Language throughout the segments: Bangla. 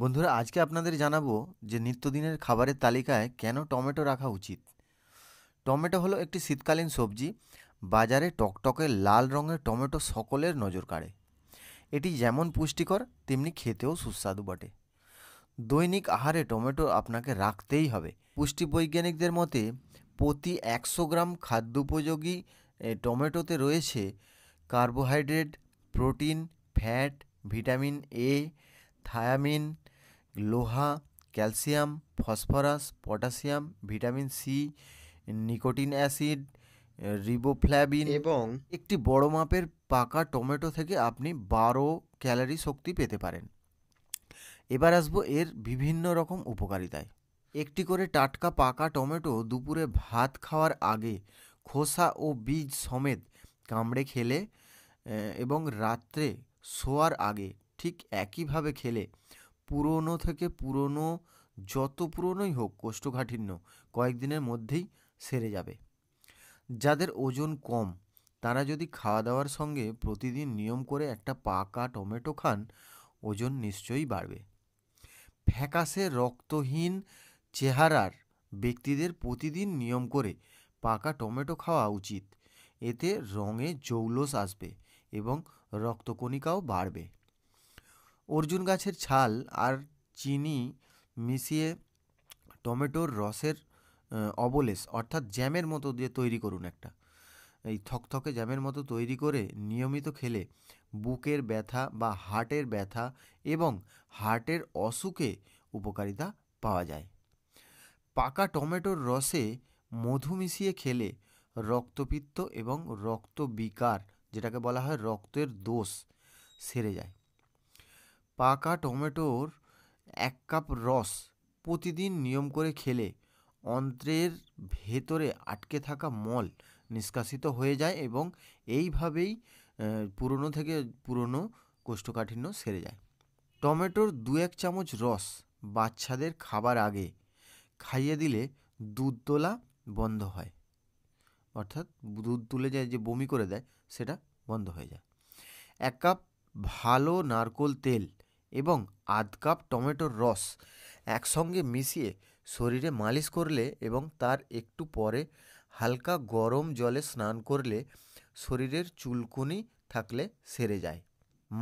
বন্ধুরা আজকে আপনাদের জানাবো যে নিত্যদিনের খাবারের তালিকায় কেন টমেটো রাখা উচিত টমেটো হলো একটি শীতকালীন সবজি বাজারে টকটকে লাল রঙের টমেটো সকলের নজর কাড়ে এটি যেমন পুষ্টিকর তেমনি খেতেও সুস্বাদু বটে দৈনিক আহারে টমেটো আপনাকে রাখতেই হবে পুষ্টি বৈজ্ঞানিকদের মতে প্রতি একশো গ্রাম খাদ্যোপযোগী টমেটোতে রয়েছে carbohydrate protein fat vitamin A thiamine লোহা calcium phosphorus potassium vitamin C nicotine acid riboflavin এবং একটি বড় মাপের পাকা টমেটো থেকে আপনি বারো ক্যালারি শক্তি পেতে পারেন এবার আসবো এর বিভিন্ন রকম উপকারিতায় একটি করে টাটকা পাকা টমেটো দুপুরে ভাত খাওয়ার আগে খোসা ও বীজ সমেত কামড়ে খেলে এবং রাত্রে শোয়ার আগে ঠিক একইভাবে খেলে পুরনো থেকে পুরনো যত পুরনোই হোক কোষ্ঠকাঠিন্য কয়েকদিনের মধ্যেই সেরে যাবে যাদের ওজন কম তারা যদি খাওয়া দাওয়ার সঙ্গে প্রতিদিন নিয়ম করে একটা পাকা টমেটো খান ওজন নিশ্চয়ই বাড়বে ফ্যাকাশে রক্তহীন চেহারার ব্যক্তিদের প্রতিদিন নিয়ম করে পাকা টমেটো খাওয়া উচিত এতে রঙে জৌলস আসবে এবং রক্তকণিকাও বাড়বে অর্জুন গাছের ছাল আর চিনি মিশিয়ে টমেটোর রসের অবলেস অর্থাৎ জ্যামের মতো দিয়ে তৈরি করুন একটা এই থকথকে জ্যামের মতো তৈরি করে নিয়মিত খেলে বুকের ব্যথা বা হার্টের ব্যথা এবং হার্টের অসুখে উপকারিতা পাওয়া যায় পাকা টমেটোর রসে মধু মিশিয়ে খেলে রক্তপিত্ত এবং রক্ত বিকার যেটাকে বলা হয় রক্তের দোষ সেরে যায় পাকা টমেটোর এক কাপ রস প্রতিদিন নিয়ম করে খেলে অন্ত্রের ভেতরে আটকে থাকা মল নিষ্কাশিত হয়ে যায় এবং এইভাবেই পুরনো থেকে পুরনো কোষ্ঠকাঠিন্য সেরে যায় টমেটোর দু এক চামচ রস বাচ্চাদের খাবার আগে খাইয়ে দিলে দুধ তোলা বন্ধ হয় অর্থাৎ দুধ তুলে যায় যে বমি করে দেয় সেটা বন্ধ হয়ে যায় এক কাপ ভালো নারকোল তেল এবং আধ কাপ টমেটোর রস একসঙ্গে মিশিয়ে শরীরে মালিশ করলে এবং তার একটু পরে হালকা গরম জলে স্নান করলে শরীরের চুলকুনি থাকলে সেরে যায়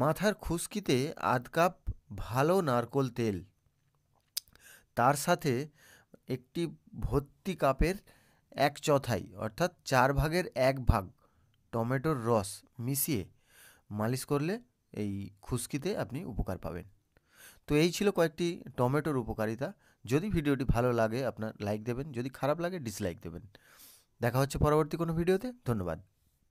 মাথার খুশকিতে আধ কাপ ভালো নারকোল তেল তার সাথে একটি ভর্তি কাপের এক চথাই অর্থাৎ চার ভাগের এক ভাগ টমেটোর রস মিশিয়ে মালিশ করলে এই খুশকিতে আপনি উপকার পাবেন তো এই ছিল কয়েকটি টমেটোর উপকারিতা যদি ভিডিওটি ভালো লাগে আপনার লাইক দেবেন যদি খারাপ লাগে ডিসলাইক দেবেন দেখা হচ্ছে পরবর্তী কোনো ভিডিওতে ধন্যবাদ